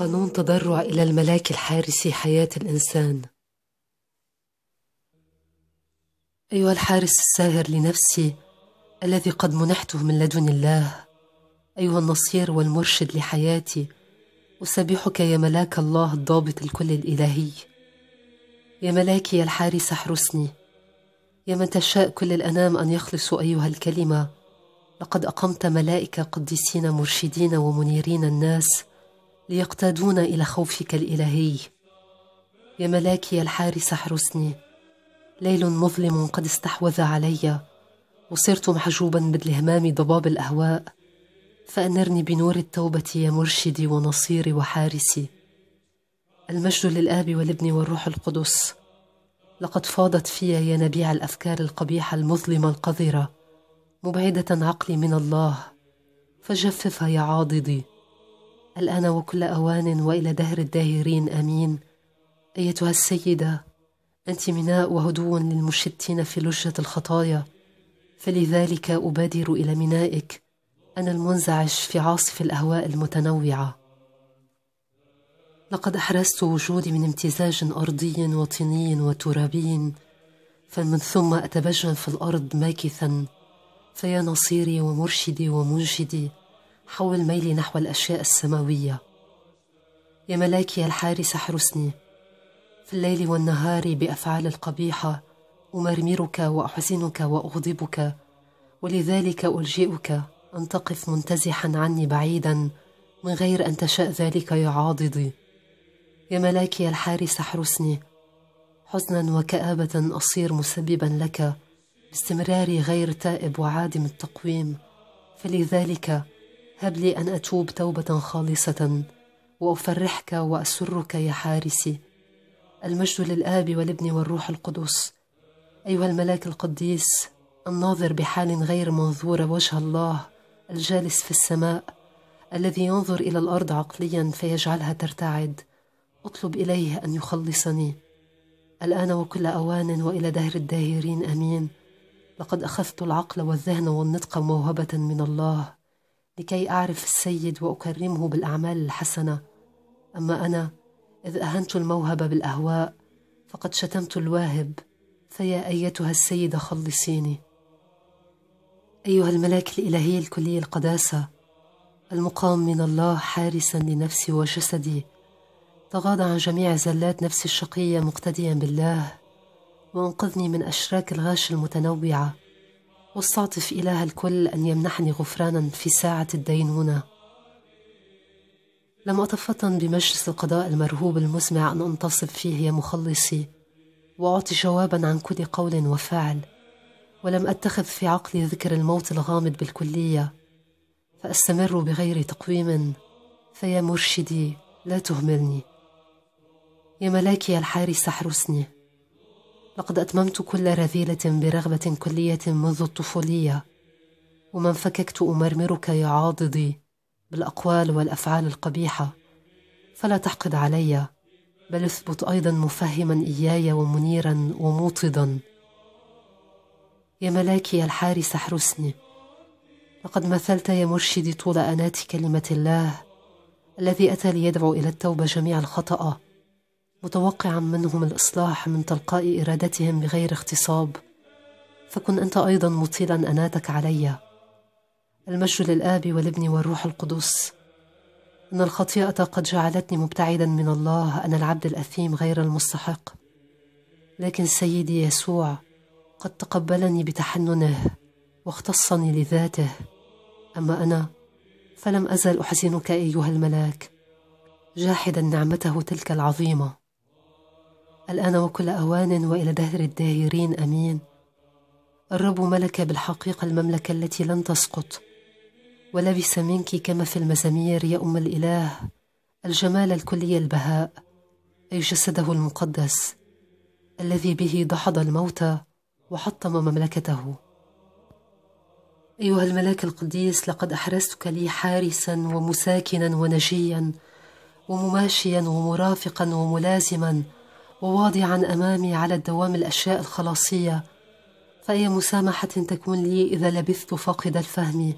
قانون تضرع إلى الملاك الحارس حياة الإنسان أيها الحارس الساهر لنفسي الذي قد منحته من لدن الله أيها النصير والمرشد لحياتي أسبحك يا ملاك الله الضابط الكل الإلهي يا ملاكي يا الحارس احرسني يا من تشاء كل الأنام أن يخلصوا أيها الكلمة لقد أقمت ملائكة قديسين مرشدين ومنيرين الناس ليقتادون إلى خوفك الإلهي يا ملاكي الحارس احرسني ليل مظلم قد استحوذ علي وصرت محجوبا بالهمام ضباب الأهواء فأنرني بنور التوبة يا مرشدي ونصيري وحارسي المجد للآب والابن والروح القدس لقد فاضت في يا نبيع الأفكار القبيحة المظلمة القذرة مبعدة عقلي من الله فجففها يا عاضدي الآن وكل أوان وإلى دهر الداهرين آمين أيتها السيدة أنت ميناء وهدو للمشتين في لجة الخطايا فلذلك أبادر إلى مينائك أنا المنزعج في عاصف الأهواء المتنوعة لقد أحرزت وجودي من امتزاج أرضي وطيني وترابي فمن ثم أتبجن في الأرض ماكثا فيا نصيري ومرشدي ومنجدي حول ميلي نحو الأشياء السماوية يا ملاكي الحارس احرسني في الليل والنهار بأفعال القبيحة أمرمرك وأحزنك وأغضبك ولذلك ألجئك أن تقف منتزحا عني بعيدا من غير أن تشاء ذلك يا عاضدي يا ملاكي الحارس احرسني حزنا وكآبة أصير مسببا لك باستمراري غير تائب وعادم التقويم فلذلك هب لي أن أتوب توبة خالصة وأفرحك وأسرك يا حارسي المجد للآب والابن والروح القدس أيها الملاك القديس الناظر بحال غير منظورة وجه الله الجالس في السماء الذي ينظر إلى الأرض عقليا فيجعلها ترتعد أطلب إليه أن يخلصني الآن وكل أوان وإلى دهر الداهرين أمين لقد أخذت العقل والذهن والنطق موهبة من الله لكي أعرف السيد وأكرمه بالأعمال الحسنة أما أنا إذ أهنت الموهبة بالأهواء فقد شتمت الواهب فيا أيتها السيدة خلصيني أيها الملاك الإلهي الكلي القداسة المقام من الله حارسا لنفسي وجسدي تغاضى عن جميع زلات نفسي الشقية مقتديا بالله وانقذني من أشراك الغاش المتنوعة واستعطف إله الكل أن يمنحني غفرانا في ساعة الدينونة لم أتفطن بمجلس القضاء المرهوب المزمع أن أنتصب فيه يا مخلصي وأعطي جوابا عن كل قول وفعل ولم أتخذ في عقلي ذكر الموت الغامض بالكلية فأستمر بغير تقويم فيا مرشدي لا تهملني يا ملاكي الحارس احرسني لقد أتممت كل رذيلة برغبة كلية منذ الطفولية وما انفككت أمرمرك يا عاضدي بالأقوال والأفعال القبيحة فلا تحقد علي بل اثبت أيضا مفهما إياي ومنيرا وموطدا يا ملاكي الحارس احرسني لقد مثلت يا مرشدي طول أنات كلمة الله الذي أتى ليدعو إلى التوبة جميع الخطأ متوقعا منهم الإصلاح من تلقاء إرادتهم بغير اغتصاب فكن أنت أيضا مطيلا أناتك علي المجد للآب والابن والروح القدس أن الخطيئة قد جعلتني مبتعدا من الله أنا العبد الأثيم غير المستحق لكن سيدي يسوع قد تقبلني بتحننه واختصني لذاته أما أنا فلم أزل أحزنك أيها الملاك جاحدا نعمته تلك العظيمه الآن وكل أوان وإلى دهر الداهرين أمين الرب ملك بالحقيقة المملكة التي لن تسقط ولبس منك كما في المزامير يا أم الإله الجمال الكلي البهاء أي جسده المقدس الذي به دحض الموتى وحطم مملكته أيها الملاك القديس لقد أحرزتك لي حارسا ومساكنا ونجيا ومماشيا ومرافقا وملازما وواضعا أمامي على الدوام الأشياء الخلاصية فأي مسامحة تكون لي إذا لبثت فاقد الفهم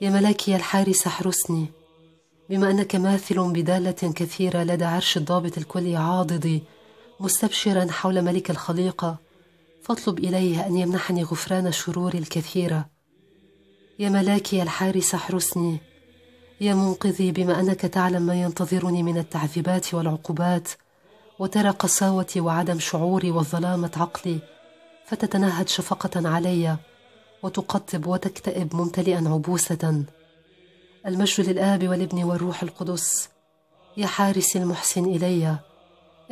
يا ملاكي الحارس احرسني بما أنك ماثل بدالة كثيرة لدى عرش الضابط الكلي عاضدي مستبشرا حول ملك الخليقة فاطلب إليه أن يمنحني غفران شروري الكثيرة يا ملاكي الحارس احرسني يا منقذي بما أنك تعلم ما ينتظرني من التعذيبات والعقوبات وترى قساوتي وعدم شعوري وظلامة عقلي فتتنهد شفقة علي وتقطب وتكتئب ممتلئا عبوسة المجد للآب والابن والروح القدس يا حارسي المحسن إلي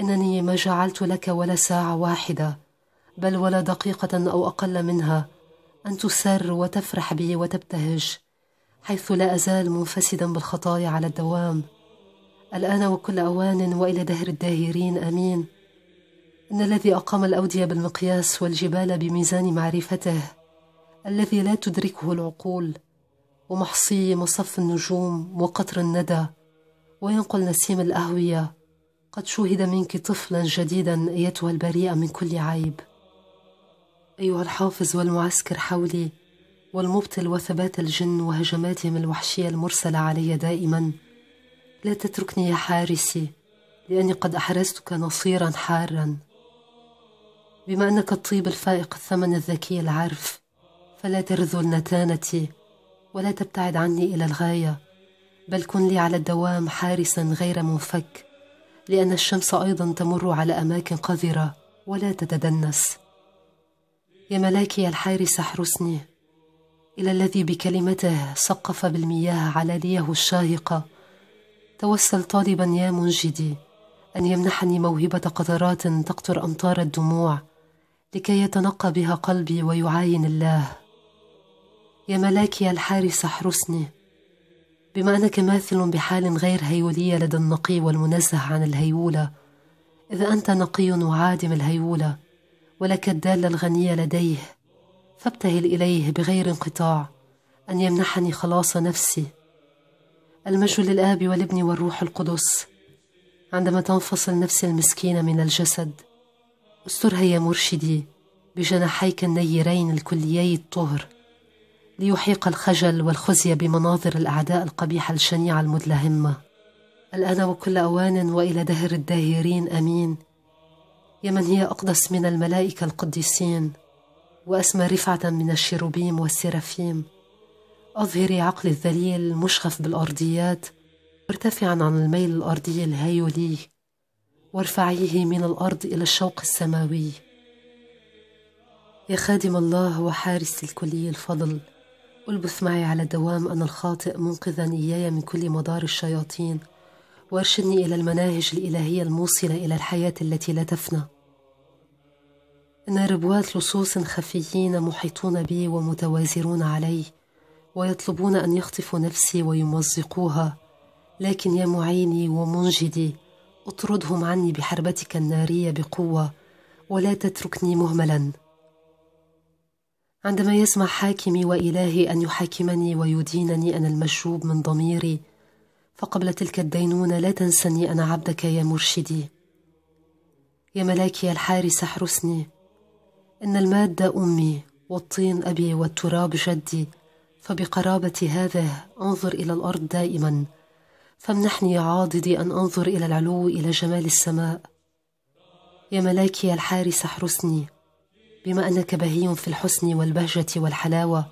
إنني ما جعلت لك ولا ساعة واحدة بل ولا دقيقة أو أقل منها أن تسر وتفرح بي وتبتهج حيث لا أزال منفسدا بالخطايا على الدوام الآن وكل أوان وإلى دهر الداهرين آمين إن الذي أقام الأودية بالمقياس والجبال بميزان معرفته الذي لا تدركه العقول ومحصي مصف النجوم وقطر الندى وينقل نسيم الأهوية قد شوهد منك طفلا جديدا أيتها البريئة من كل عيب أيها الحافظ والمعسكر حولي والمبطل وثبات الجن وهجماتهم الوحشية المرسلة علي دائما لا تتركني يا حارسي لأني قد أحرزتك نصيرا حارا بما أنك الطيب الفائق الثمن الذكي العرف فلا ترذل نتانتي ولا تبتعد عني إلى الغاية بل كن لي على الدوام حارسا غير منفك لأن الشمس أيضا تمر على أماكن قذرة ولا تتدنس يا ملاكي الحارس احرسني إلى الذي بكلمته سقف بالمياه على ليه الشاهقة توسل طالبا يا منجدي أن يمنحني موهبة قطرات تقطر أمطار الدموع لكي يتنقى بها قلبي ويعاين الله يا ملاكي الحارس احرسني بما أنك ماثل بحال غير هيولية لدى النقي والمنزه عن الهيولة إذا أنت نقي وعادم الهيولة ولك الدالة الغنية لديه فابتهل إليه بغير انقطاع أن يمنحني خلاص نفسي المجد للاب والابن والروح القدس عندما تنفصل نفسي المسكينه من الجسد استرها يا مرشدي بجناحيك النيرين الكليي الطهر ليحيق الخجل والخزي بمناظر الاعداء القبيحه الشنيعه المدلهمه الان وكل اوان والى دهر الداهرين امين يا من هي اقدس من الملائكه القديسين واسمى رفعه من الشيروبيم والسيرافيم أظهري عقلي الذليل مشخف بالأرضيات مرتفعا عن الميل الأرضي الهيولي وارفعيه من الأرض إلى الشوق السماوي يا خادم الله وحارس الكلي الفضل ألبث معي على دوام أنا الخاطئ منقذا إياي من كل مدار الشياطين وارشدني إلى المناهج الإلهية الموصلة إلى الحياة التي لا تفنى إن ربوات لصوص خفيين محيطون بي ومتوازرون علي ويطلبون أن يخطفوا نفسي ويمزقوها لكن يا معيني ومنجدي اطردهم عني بحربتك النارية بقوة ولا تتركني مهملا عندما يسمع حاكمي وإلهي أن يحاكمني ويدينني أنا المشوب من ضميري فقبل تلك الدينونة لا تنسني أنا عبدك يا مرشدي يا ملاكي الحارس احرسني إن المادة أمي والطين أبي والتراب جدي فبقرابة هذا أنظر إلى الأرض دائما فامنحني يا عاضدي أن أنظر إلى العلو إلى جمال السماء يا ملاكي الحارس احرسني بما أنك بهي في الحسن والبهجة والحلاوة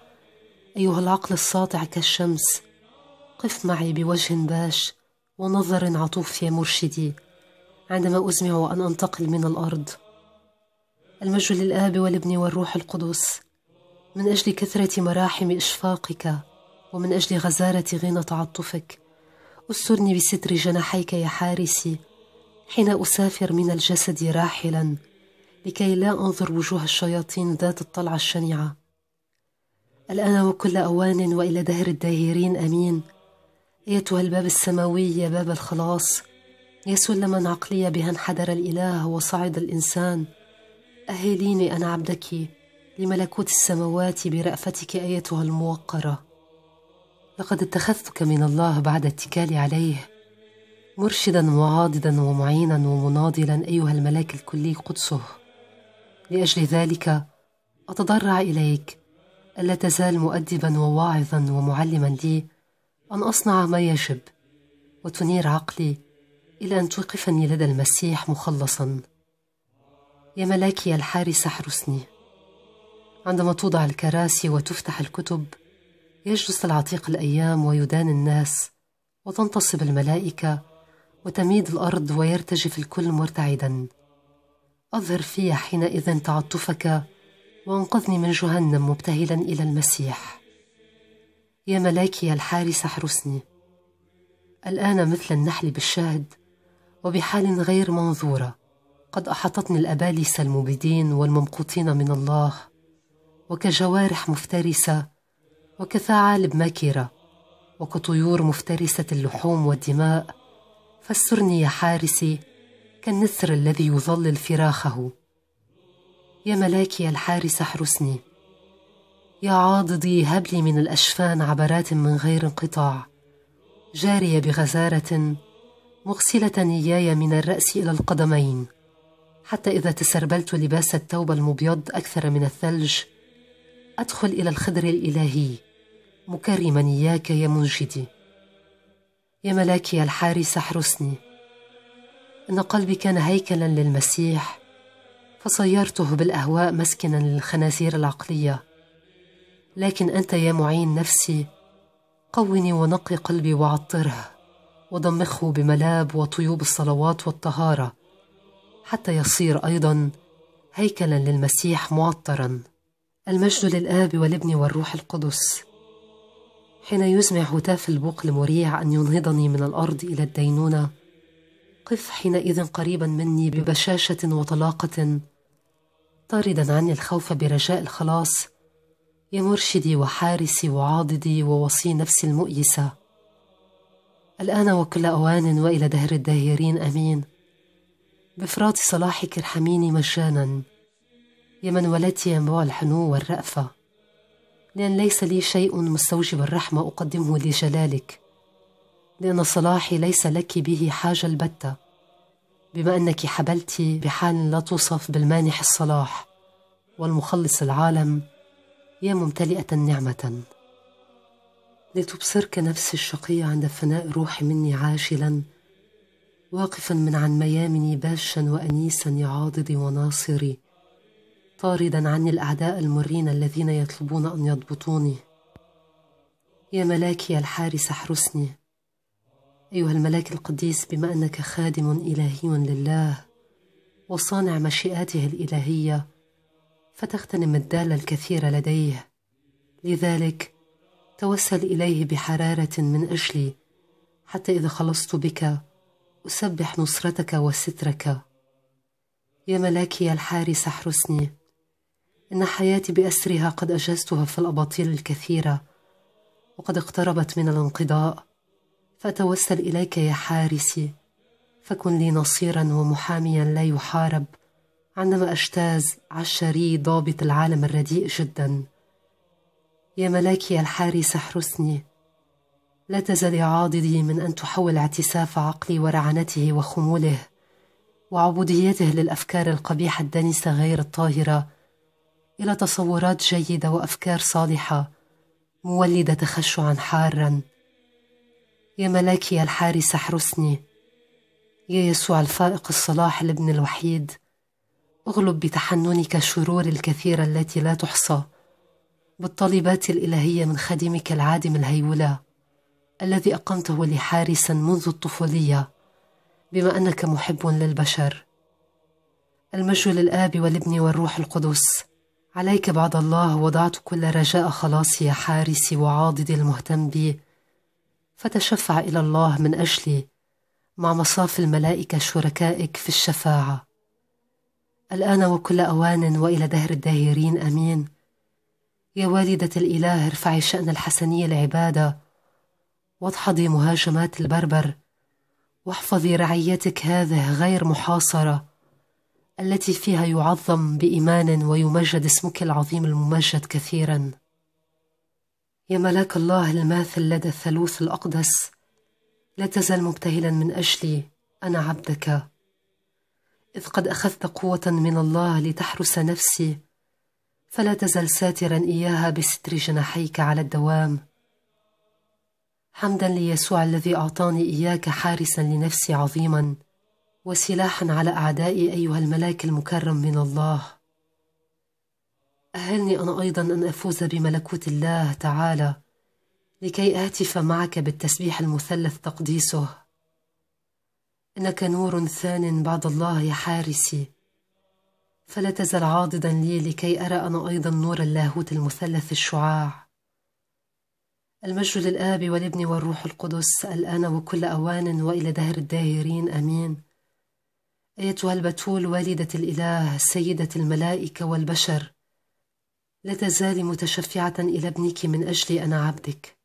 أيها العقل الساطع كالشمس قف معي بوجه باش ونظر عطوف يا مرشدي عندما أزمع أن أنتقل من الأرض المجد للآب والابن والروح القدس من أجل كثرة مراحم إشفاقك ومن أجل غزارة غنى تعطفك استرني بستر جناحيك يا حارسي حين أسافر من الجسد راحلا لكي لا أنظر وجوه الشياطين ذات الطلعة الشنيعة الآن وكل أوان وإلى دهر الداهرين أمين أيتها الباب السماوي يا باب الخلاص يا سلما عقلي بها انحدر الإله وصعد الإنسان أهليني أنا عبدك لملكوت السماوات برأفتك أيتها الموقرة لقد اتخذتك من الله بعد اتكالي عليه مرشدا وعاضدا ومعينا ومناضلا أيها الملاك الكلي قدسه لأجل ذلك أتضرع إليك ألا تزال مؤدبا وواعظا ومعلما لي أن أصنع ما يجب وتنير عقلي إلى أن توقفني لدى المسيح مخلصا يا ملاكي الحارس احرسني عندما توضع الكراسي وتفتح الكتب يجلس العتيق الأيام ويدان الناس وتنتصب الملائكة وتميد الأرض ويرتجف الكل مرتعدا أظهر في حينئذ تعطفك وانقذني من جهنم مبتهلا إلى المسيح يا ملاكي الحارس احرسني الآن مثل النحل بالشهد وبحال غير منظورة قد أحاطتني الأبالسة المبيدين والممقوطين من الله وكجوارح مفترسة وكثعالب ماكرة وكطيور مفترسة اللحوم والدماء فسرني يا حارسي كالنسر الذي يظلل فراخه يا ملاكي الحارس احرسني يا عاضدي هب لي من الأشفان عبرات من غير انقطاع جارية بغزارة مغسلة إياي من الرأس إلى القدمين حتى إذا تسربلت لباس التوبة المبيض أكثر من الثلج أدخل إلى الخدر الإلهي مكرما إياك يا منجدي يا ملاكي الحارس احرسني إن قلبي كان هيكلا للمسيح فصيرته بالأهواء مسكنا للخنازير العقلية لكن أنت يا معين نفسي قوني ونقي قلبي وعطره وضمخه بملاب وطيوب الصلوات والطهارة حتى يصير أيضا هيكلا للمسيح معطرا المجد للآب والابن والروح القدس حين يسمع هتاف البوق المريع أن ينهضني من الأرض إلى الدينونة قف حينئذ قريبا مني ببشاشة وطلاقة طاردا عني الخوف برجاء الخلاص يا مرشدي وحارسي وعاضدي ووصي نفسي المؤيسة الآن وكل أوان وإلى دهر الداهرين أمين بفراط صلاحك ارحميني مجانا يا من ولدت ينبوع الحنو والرأفة لأن ليس لي شيء مستوجب الرحمة أقدمه لجلالك لأن صلاحي ليس لك به حاجة البتة بما أنك حبلت بحال لا توصف بالمانح الصلاح والمخلص العالم يا ممتلئة نعمة لتبصرك نفسي الشقية عند فناء روحي مني عاجلا واقفا من عن ميامني باشا وأنيسا يعاضدي وناصري طاردا عني الأعداء المرين الذين يطلبون أن يضبطوني يا ملاكي الحارس احرسني أيها الملاك القديس بما أنك خادم إلهي لله وصانع مشيئاته الإلهية فتغتنم الدالة الكثير لديه لذلك توسل إليه بحرارة من أجلي حتى إذا خلصت بك أسبح نصرتك وسترك يا ملاكي الحارس احرسني إن حياتي بأسرها قد أجهزتها في الأباطيل الكثيرة وقد اقتربت من الانقضاء فأتوسل إليك يا حارسي فكن لي نصيرا ومحاميا لا يحارب عندما أجتاز عشري ضابط العالم الرديء جدا يا ملاكي الحارس احرسني لا تزل عاضدي من أن تحول اعتساف عقلي ورعنته وخموله وعبوديته للأفكار القبيحة الدنسة غير الطاهرة الى تصورات جيده وافكار صالحه مولده تخشعا حارا يا ملاكي الحارس احرسني يا يسوع الفائق الصلاح الابن الوحيد اغلب بتحننك الشرور الكثيره التي لا تحصى بالطالبات الالهيه من خادمك العادم الهيولى الذي اقمته لي حارسا منذ الطفوليه بما انك محب للبشر المجد الآب والابن والروح القدس عليك بعد الله وضعت كل رجاء خلاصي يا حارسي وعاضدي المهتم بي فتشفع إلى الله من أجلي مع مصاف الملائكة شركائك في الشفاعة الآن وكل أوان وإلى دهر الداهرين أمين يا والدة الإله ارفعي شأن الحسنية العبادة واضحضي مهاجمات البربر واحفظي رعيتك هذه غير محاصرة التي فيها يعظم بإيمان ويمجد اسمك العظيم الممجد كثيرا يا ملاك الله الماثل لدى الثالوث الأقدس لا تزال مبتهلا من أجلي أنا عبدك إذ قد أخذت قوة من الله لتحرس نفسي فلا تزل ساترا إياها بستر جناحيك على الدوام حمدا ليسوع الذي أعطاني إياك حارسا لنفسي عظيما وسلاحا على أعدائي أيها الملاك المكرم من الله أهلني أنا أيضا أن أفوز بملكوت الله تعالى لكي أهتف معك بالتسبيح المثلث تقديسه إنك نور ثان بعد الله يا حارسي فلا تزل عاضدا لي لكي أرى أنا أيضا نور اللاهوت المثلث الشعاع المجد للآب والابن والروح القدس الآن وكل أوان وإلى دهر الداهرين أمين أيتها البتول والدة الإله سيدة الملائكة والبشر لا تزالي متشفعة إلى ابنك من أجلي أنا عبدك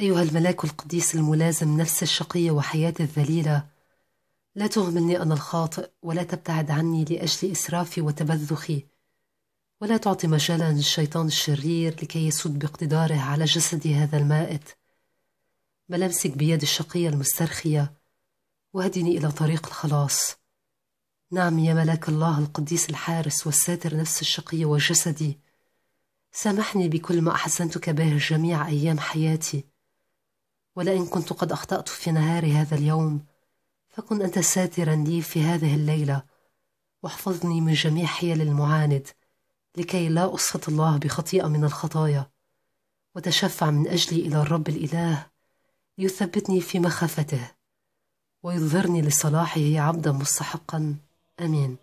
أيها الملاك القديس الملازم نفس الشقية وحياتي الذليلة لا تهملني أنا الخاطئ ولا تبتعد عني لأجل إسرافي وتبذخي ولا تعطي مجالا للشيطان الشرير لكي يسود باقتداره على جسدي هذا المائت بل أمسك بيد الشقية المسترخية واهدني إلى طريق الخلاص نعم يا ملاك الله القديس الحارس والساتر نفس الشقي وجسدي سامحني بكل ما أحسنتك به جميع أيام حياتي ولئن كنت قد أخطأت في نهار هذا اليوم فكن أنت ساترا لي في هذه الليلة واحفظني من جميع حيل المعاند لكي لا أسخط الله بخطيئة من الخطايا وتشفع من أجلي إلى الرب الإله ليثبتني في مخافته ويظهرني لصلاحه عبدا مستحقا امين